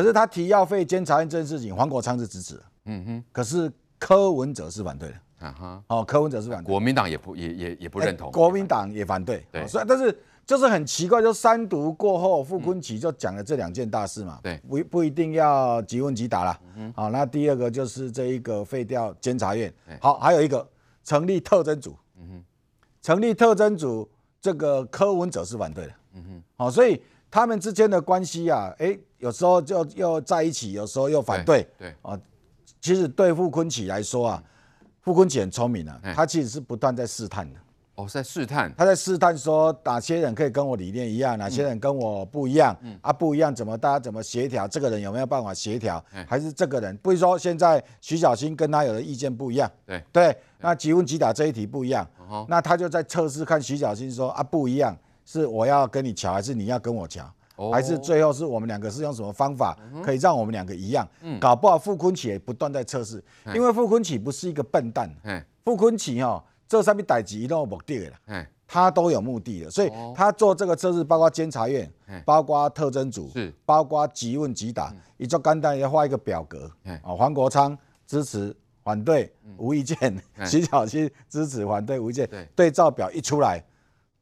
可是他提要废监察院这件事情，黄国昌是支持，嗯哼。可是柯文哲是反对的，啊哈。哦，柯文哲是反对，国民党也不也也也不认同，国民党也反对，对。所以，但是就是很奇怪，就三独过后，傅昆萁就讲了这两件大事嘛，对，不不一定要即问即答了，嗯。好，那第二个就是这一个废掉监察院，好，还有一个成立特征组，嗯哼，成立特征组，这个柯文哲是反对的，嗯哼。好，所以。他们之间的关系啊，哎，有时候就又在一起，有时候又反对。对啊，其实对傅昆琪来说啊，傅昆琪很聪明啊，他其实是不断在试探的。哦，在试探，他在试探说哪些人可以跟我理念一样，哪些人跟我不一样啊？不一样怎么大家怎么协调？这个人有没有办法协调？还是这个人，不是说现在徐小新跟他有的意见不一样？对对，那即问即答这一题不一样，那他就在测试看徐小新说啊，不一样。是我要跟你瞧，还是你要跟我瞧，哦，还是最后是我们两个是用什么方法可以让我们两个一样？嗯，搞不好傅昆起也不断在测试，因为傅昆起不是一个笨蛋。傅昆起哦，做啥咪代级都有目的的，哎，他都有目的的，所以他做这个测试，包括监察院，包括特侦组，包括即问即答，一做简蛋要画一个表格，哦，黄国昌支持、反对、无意见；徐小芯支持、反对、无意见。对照表一出来。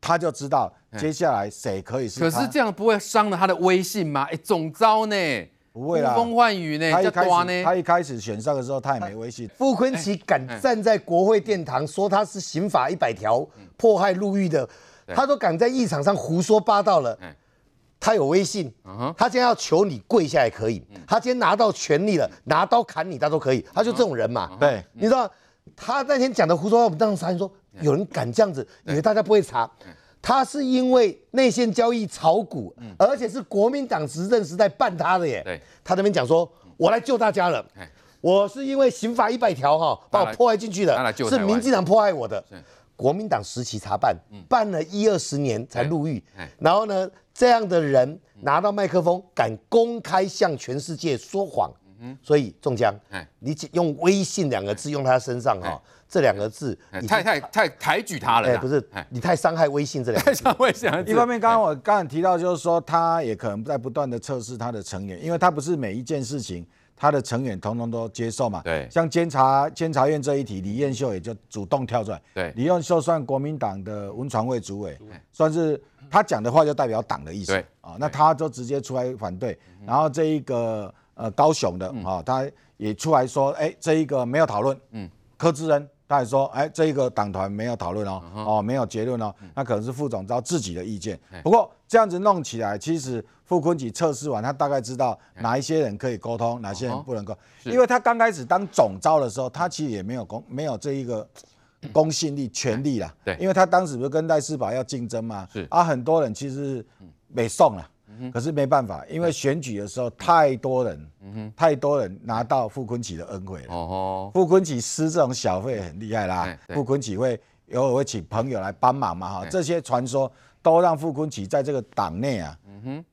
他就知道接下来谁可以是可是这样不会伤了他的威信吗？哎，总招呢，不呼风唤雨呢，他开始呢。他一开始选上的时候，他也没威信。傅昆奇敢站在国会殿堂说他是刑法一百条迫害入狱的，他都敢在议场上胡说八道了。他有威信，他今天要求你跪下也可以。他今天拿到权力了，拿刀砍你他都可以。他就这种人嘛。对，你知道他那天讲的胡说八道，我们当时还说。有人敢这样子，以为大家不会查，他是因为内线交易炒股，而且是国民党执政时代办他的耶。他那边讲说，我来救大家了。我是因为刑法一百条哈，把我迫害进去的，是民进党迫害我的。国民党时期查办，办了一二十年才入狱。然后呢，这样的人拿到麦克风，敢公开向全世界说谎。所以中江，你用微信两个字用他身上哈，这两个字你太太太抬举他了，哎，不是，你太伤害微信这两个，太伤一方面，刚刚我刚才提到就是说，他也可能在不断的测试他的成员，因为他不是每一件事情他的成员统统都接受嘛。对，像监察监察院这一题，李彦秀也就主动跳出来。对，李彦秀算国民党的文传会主委，算是他讲的话就代表党的意思，对啊，那他就直接出来反对，然后这一个。呃，高雄的啊，他也出来说，哎，这一个没有讨论。嗯，柯志恩他也说，哎，这一个党团没有讨论哦，哦，没有结论哦。那可能是副总招自己的意见。不过这样子弄起来，其实傅昆萁测试完，他大概知道哪一些人可以沟通，哪些人不能沟。因为他刚开始当总招的时候，他其实也没有公没有这一个公信力、权力啦。对，因为他当时不是跟赖世宝要竞争嘛。是。啊，很多人其实没送了。可是没办法，因为选举的时候太多人，太多人拿到傅昆萁的恩惠了。哦，傅昆萁施这种小费很厉害啦。傅昆萁会偶尔会请朋友来帮忙嘛，哈，这些传说都让傅昆萁在这个党内啊，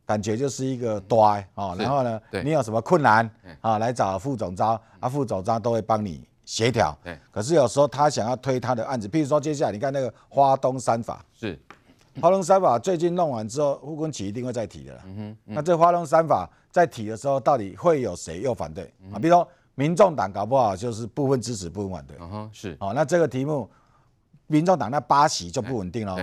感觉就是一个多哦。然后呢，你有什么困难啊，来找副总招啊，副总召都会帮你协调。可是有时候他想要推他的案子，譬如说接下来你看那个花东三法是。花龙三法最近弄完之后，胡坤旗一定会再提的了。那这花龙三法在提的时候，到底会有谁又反对啊？比如民众党搞不好就是部分支持、部分反对。嗯哼，是。哦，那这个题目，民众党那八席就不稳定了。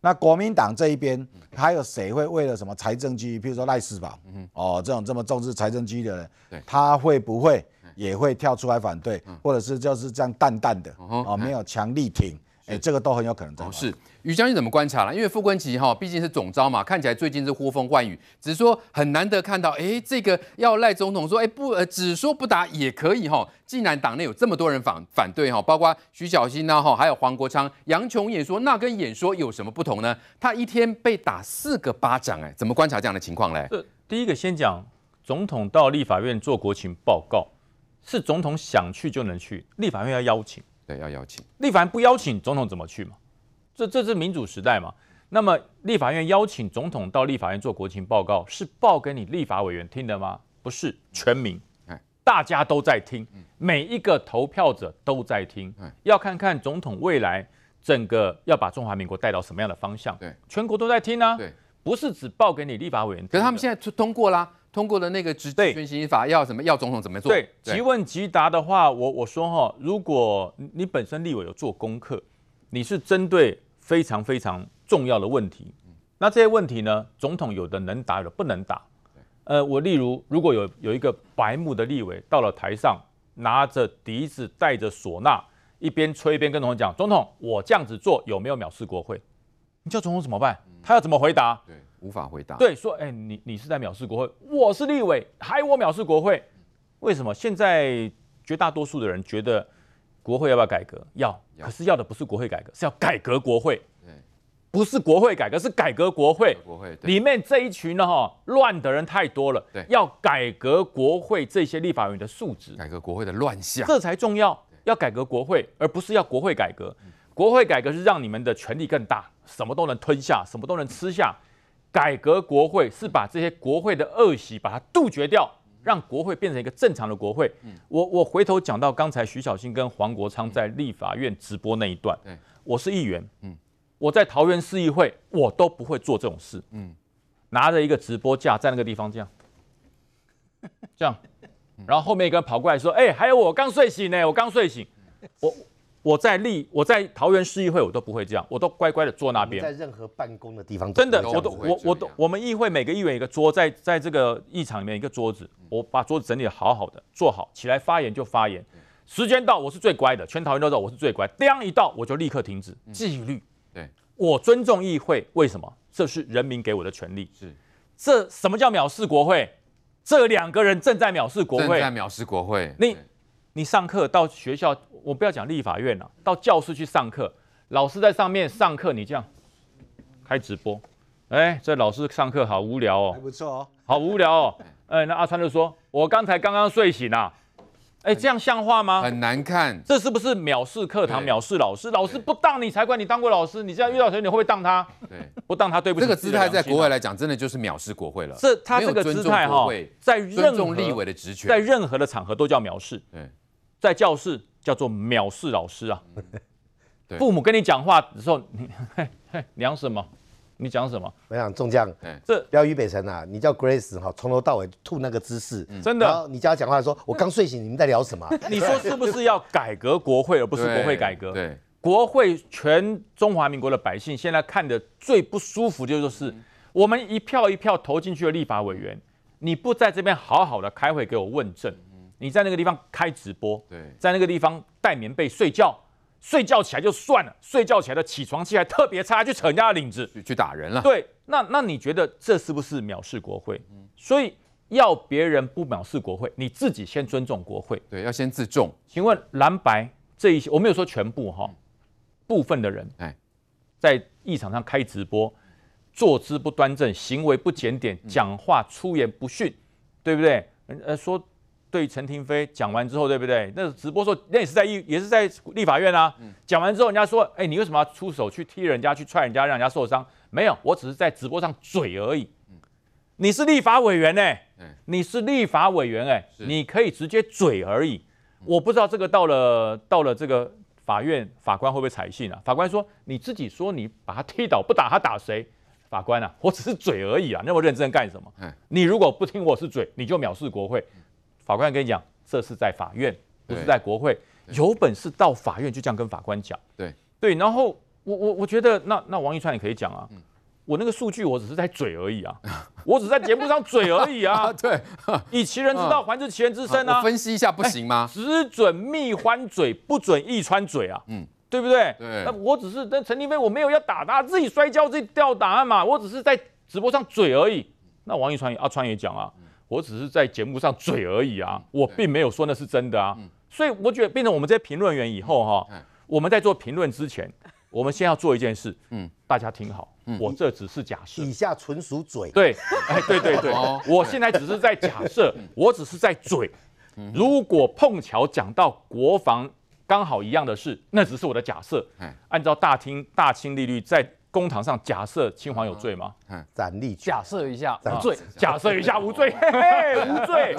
那国民党这一边还有谁会为了什么财政机？比如说赖世保，哦，这种这么重视财政机的人，他会不会也会跳出来反对，或者是就是这样淡淡的啊，没有强力挺？哎，这个倒很有可能。是于将军怎么观察了？因为傅冠奇哈毕竟是总招嘛，看起来最近是呼风唤雨，只是说很难得看到。哎，这个要赖总统说，哎不，呃，只说不打也可以哈。既然党内有这么多人反反对哈，包括徐小新呐哈，还有黄国昌、杨琼演说，那跟演说有什么不同呢？他一天被打四个巴掌，哎，怎么观察这样的情况呢？呃，第一个先讲总统到立法院做国情报告，是总统想去就能去，立法院要邀请。对，要邀请。立凡不邀请总统怎么去嘛？这这是民主时代嘛？那么立法院邀请总统到立法院做国情报告，是报给你立法委员听的吗？不是，全民，大家都在听，每一个投票者都在听，要看看总统未来整个要把中华民国带到什么样的方向。对，全国都在听呢。对，不是只报给你立法委员。可是他们现在通通过啦。通过的那个直选宪法要什么？要总统怎么做？对，即问即答的话，我我说哈，如果你本身立委有做功课，你是针对非常非常重要的问题，那这些问题呢，总统有的能答，有的不能答。呃，我例如如果有有一个白目的立委到了台上，拿着笛子带着唢呐，一边吹一边跟总统讲，总统我这样子做有没有藐视国会？你叫总统怎么办？他要怎么回答？对。无法回答。对，说，哎，你你是在藐视国会，我是立委，还我藐视国会，为什么？现在绝大多数的人觉得，国会要不要改革？要，可是要的不是国会改革，是要改革国会。不是国会改革，是改革国会。国会里面这一群呢，哈乱的人太多了。对，要改革国会这些立法委员的素质，改革国会的乱象，这才重要。要改革国会，而不是要国会改革。国会改革是让你们的权力更大，什么都能吞下，什么都能吃下。改革国会是把这些国会的恶习把它杜绝掉，让国会变成一个正常的国会。我我回头讲到刚才徐小新跟黄国昌在立法院直播那一段。对，我是议员。我在桃园市议会我都不会做这种事。拿着一个直播架在那个地方这样，这样，然后后面一个人跑过来说：“哎，还有我刚睡醒呢，我刚睡醒，我。”我在立，我在桃园市议会，我都不会这样，我都乖乖的坐那边。在任何办公的地方，真的，我都我我都我们议会每个议员一个桌，在在这个议场里面一个桌子，我把桌子整理的好好的，坐好起来发言就发言，时间到我是最乖的，全桃园都知道我是最乖。当一到我就立刻停止纪律，对我尊重议会，为什么？这是人民给我的权利。是这什么叫藐视国会？这两个人正在藐视国会，正在藐视国会。你你上课到学校。我不要讲立法院了，到教室去上课，老师在上面上课，你这样开直播，哎，这老师上课好无聊哦，不错哦，好无聊哦，哎，那阿川就说，我刚才刚刚睡醒啊，哎，这样像话吗？很难看，这是不是藐视课堂、藐视老师？老师不当你才怪，你当过老师？你这样遇到谁，你会不会当他？对，不当他对不起。这个姿态在国外来讲，真的就是藐视国会了。这他这个姿态哈，在任何立委的职权，在任何的场合都叫藐视。对，在教室。叫做藐视老师啊，父母跟你讲话的时候，你讲什么？你讲什么？我想中将，这要俞北辰啊，你叫 Grace 哈，从头到尾吐那个姿势，真的。你叫他讲话，说：“我刚睡醒，你们在聊什么？”你说是不是要改革国会，而不是国会改革？对，国会全中华民国的百姓现在看的最不舒服，就是我们一票一票投进去的立法委员，你不在这边好好的开会给我问政。你在那个地方开直播，在那个地方带棉被睡觉，睡觉起来就算了，睡觉起来的起床气还特别差，去扯人家的领子，去打人了。对，那那你觉得这是不是藐视国会？所以要别人不藐视国会，你自己先尊重国会。对，要先自重。请问蓝白这一些，我没有说全部哈，部分的人哎，在议场上开直播，坐姿不端正，行为不检点，讲话出言不逊，对不对？呃说。对陈廷飞讲完之后，对不对？那直播说，那也是在立，也是在立法院啊。讲完之后，人家说，哎，你为什么要出手去踢人家、去踹人家，让人家受伤？没有，我只是在直播上嘴而已。你是立法委员呢，你是立法委员哎，你可以直接嘴而已。我不知道这个到了到了这个法院，法官会不会采信啊？法官说，你自己说你把他踢倒不打他打谁？法官啊，我只是嘴而已啊，那么认真干什么？你如果不听我是嘴，你就藐视国会。法官跟你讲，这是在法院，不是在国会。有本事到法院就这样跟法官讲。对对，然后我我我觉得，那那王一川也可以讲啊。我那个数据我只是在嘴而已啊，我只在节目上嘴而已啊。对，以其人之道还治其人之身啊。分析一下不行吗？只准蜜獾嘴，不准一川嘴啊。嗯，对不对？对。那我只是，那陈立飞我没有要打他，自己摔跤自己掉档案嘛。我只是在直播上嘴而已。那王一川阿川也讲啊。我只是在节目上嘴而已啊，我并没有说那是真的啊。所以我觉得，变成我们这些评论员以后哈，我们在做评论之前，我们先要做一件事。嗯，大家听好，我这只是假设，以下纯属嘴。对，哎，对对对，我现在只是在假设，我只是在嘴。如果碰巧讲到国防刚好一样的事，那只是我的假设。按照大厅大清利率在。公堂上假设清皇有罪吗？嗯，斩立假设一下，无罪，假设一下 无罪，无罪，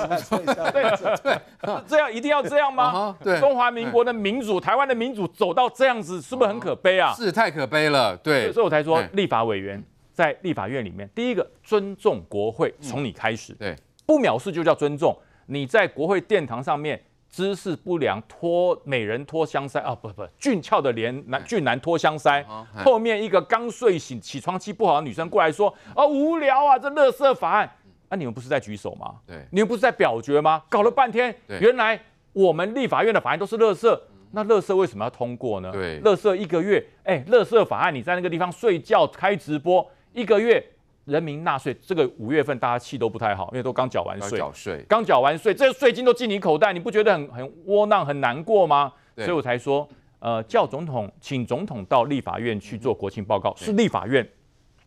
对，这样一定要这样吗？对，中华民国的民主，台湾的民主走到这样子，是不是很可悲啊？是太可悲了。对，所以我才说，立法委员在立法院里面，第一个尊重国会，从你开始，对，不藐视就叫尊重。你在国会殿堂上面。姿势不良，脱美人脱香腮啊！不不，俊俏的连男俊男脱香腮。后面一个刚睡醒、起床气不好的女生过来说：“啊，无聊啊，这乐色法案。”那你们不是在举手吗？对，你们不是在表决吗？搞了半天，原来我们立法院的法案都是乐色，那乐色为什么要通过呢？对，乐色一个月，哎，乐色法案，你在那个地方睡觉开直播一个月。人民纳税，这个五月份大家气都不太好，因为都刚缴完税，刚缴完税，这些税金都进你口袋，你不觉得很很窝囊、很难过吗？所以我才说，呃，叫总统请总统到立法院去做国情报告，是立法院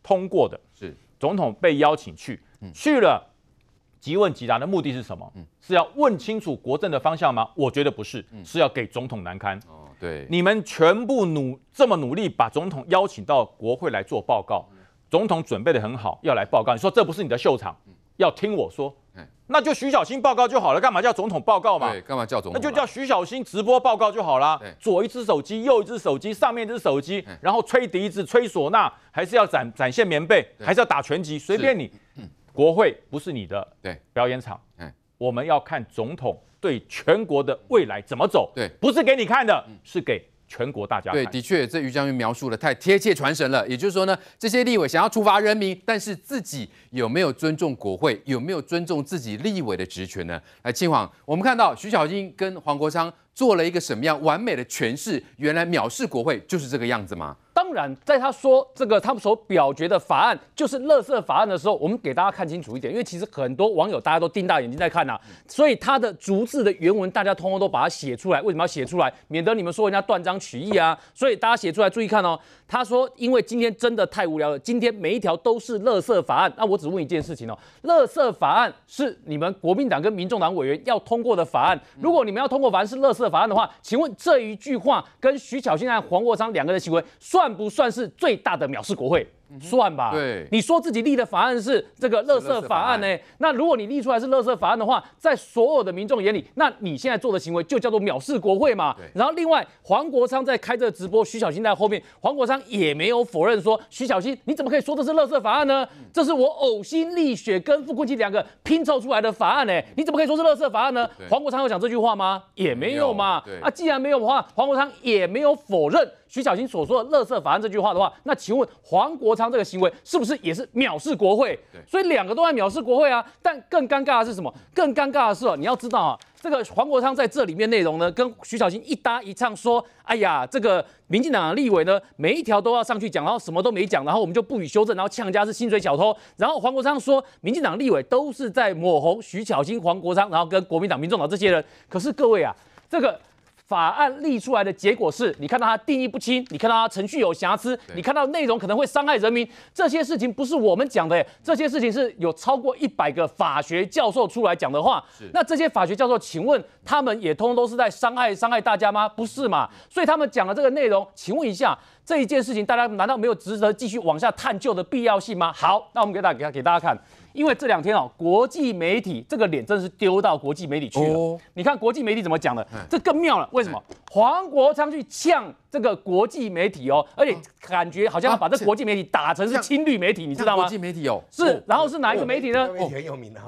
通过的，是总统被邀请去，去了即问即答的目的是什么？是要问清楚国政的方向吗？我觉得不是，是要给总统难堪。哦，对，你们全部努这么努力把总统邀请到国会来做报告。总统准备得很好，要来报告。你说这不是你的秀场，要听我说，那就徐小新报告就好了。干嘛叫总统报告嘛？对，干嘛叫总统？那就叫徐小新直播报告就好了。左一只手机，右一只手机，上面一只手机，然后吹笛子、吹唢呐，还是要展展现棉被，还是要打拳击，随便你。国会不是你的对表演场。我们要看总统对全国的未来怎么走。不是给你看的，是给。全国大家对，的确，这于将军描述的太贴切、传神了。也就是说呢，这些立委想要处罚人民，但是自己有没有尊重国会，有没有尊重自己立委的职权呢？来，清皇，我们看到徐小菁跟黄国昌。做了一个什么样完美的诠释？原来藐视国会就是这个样子吗？当然，在他说这个他们所表决的法案就是“乐色法案”的时候，我们给大家看清楚一点，因为其实很多网友大家都盯大眼睛在看呐。所以他的逐字的原文，大家通通都把它写出来。为什么要写出来？免得你们说人家断章取义啊。所以大家写出来，注意看哦。他说：“因为今天真的太无聊了，今天每一条都是‘乐色法案’。那我只问一件事情哦：‘乐色法案’是你们国民党跟民众党委员要通过的法案？如果你们要通过，凡是‘乐色’。”的法案的话，请问这一句话跟徐巧芯案、黄国昌两个人的行为，算不算是最大的藐视国会？算吧，对，你说自己立的法案是这个“垃圾法案”呢？那如果你立出来是“垃圾法案”的话，在所有的民众眼里，那你现在做的行为就叫做藐视国会嘛？对。然后另外，黄国昌在开个直播，徐小新在后面，黄国昌也没有否认说，徐小新你怎么可以说这是“垃圾法案”呢？这是我呕心沥血跟傅昆萁两个拼凑出来的法案呢？你怎么可以说是“垃圾法案”呢？黄国昌有讲这句话吗？也没有嘛。对。那既然没有的话，黄国昌也没有否认徐小新所说的“垃圾法案”这句话的话，那请问黄国昌？他这个行为是不是也是藐视国会？所以两个都在藐视国会啊。但更尴尬的是什么？更尴尬的是哦，你要知道啊，这个黄国昌在这里面内容呢，跟徐小新一搭一唱，说哎呀，这个民进党立委呢，每一条都要上去讲，然后什么都没讲，然后我们就不予修正，然后呛家是薪水小偷。然后黄国昌说，民进党立委都是在抹红徐小新、黄国昌，然后跟国民党、民众党这些人。可是各位啊，这个。法案立出来的结果是，你看到它定义不清，你看到它程序有瑕疵，你看到内容可能会伤害人民，这些事情不是我们讲的，这些事情是有超过一百个法学教授出来讲的话，那这些法学教授，请问？他们也通通都是在伤害伤害大家吗？不是嘛？所以他们讲的这个内容，请问一下，这一件事情大家难道没有值得继续往下探究的必要性吗？好，那我们给大家给大家看，因为这两天哦，国际媒体这个脸真的是丢到国际媒体去了。你看国际媒体怎么讲的？这更妙了。为什么黄国昌去呛这个国际媒体哦？而且感觉好像把这国际媒体打成是亲绿媒体，你知道吗？国际媒体哦，是。然后是哪一个媒体呢？这个媒体很有名的，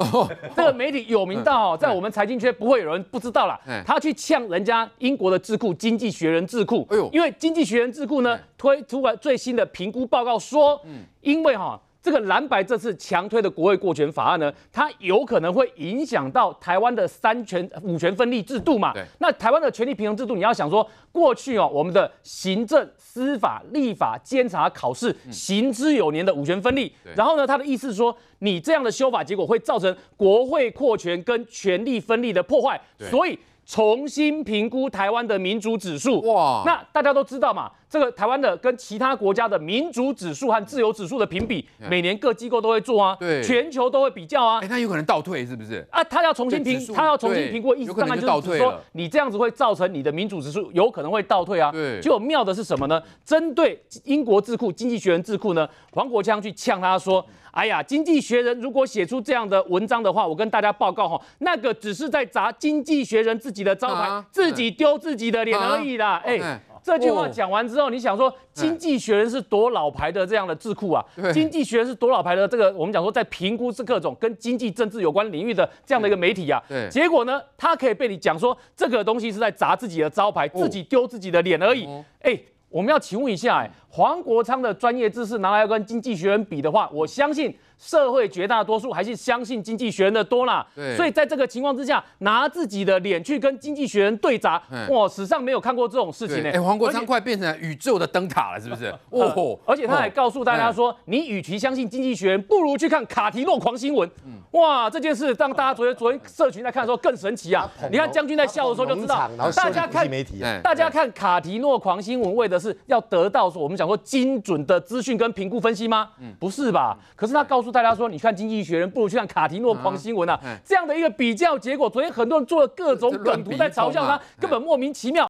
这个媒体有名到在我们财经圈不会有人不。知道了，他去呛人家英国的智库《经济学人》智库，因为《经济学人》智库呢推出了最新的评估报告说，因为哈。这个蓝白这次强推的国会过权法案呢，它有可能会影响到台湾的三权五权分立制度嘛？那台湾的权力平衡制度，你要想说，过去哦，我们的行政、司法、立法、监察、考试，行之有年的五权分立。然后呢，他的意思是说，你这样的修法结果会造成国会扩权跟权力分立的破坏。所以。重新评估台湾的民主指数哇！那大家都知道嘛，这个台湾的跟其他国家的民主指数和自由指数的评比，每年各机构都会做啊，对，全球都会比较啊。哎，那有可能倒退是不是啊？他要重新评，他要重新评估一，有可能就倒退说你这样子会造成你的民主指数有可能会倒退啊。对，就有妙的是什么呢？针对英国智库经济学人智库呢，黄国强去呛他说。哎呀，经济学人如果写出这样的文章的话，我跟大家报告哈，那个只是在砸经济学人自己的招牌，自己丢自己的脸而已啦。哎，这句话讲完之后，你想说经济学人是多老牌的这样的智库啊？经济学人是多老牌的这个，我们讲说在评估是各种跟经济政治有关领域的这样的一个媒体啊。结果呢，他可以被你讲说这个东西是在砸自己的招牌，自己丢自己的脸而已。哎。我们要请问一下，哎，黄国昌的专业知识拿来跟经济学人比的话，我相信社会绝大多数还是相信经济学的多啦。所以在这个情况之下，拿自己的脸去跟经济学人对砸，哇，史上没有看过这种事情嘞。哎，黄国昌快变成宇宙的灯塔了，是不是？哦而且他还告诉大家说，你与其相信经济学人，不如去看卡提诺狂新闻。嗯。哇，这件事让大家昨天昨天社群在看的时候更神奇啊！你看将军在笑的时候就知道。大家看媒体，大家看卡提诺狂新闻为的是要得到说我们想说精准的资讯跟评估分析吗？嗯，不是吧？可是他告诉大家说，你看经济学人不如去看卡提诺狂新闻啊！这样的一个比较结果，昨天很多人做了各种梗图在嘲笑他，根本莫名其妙。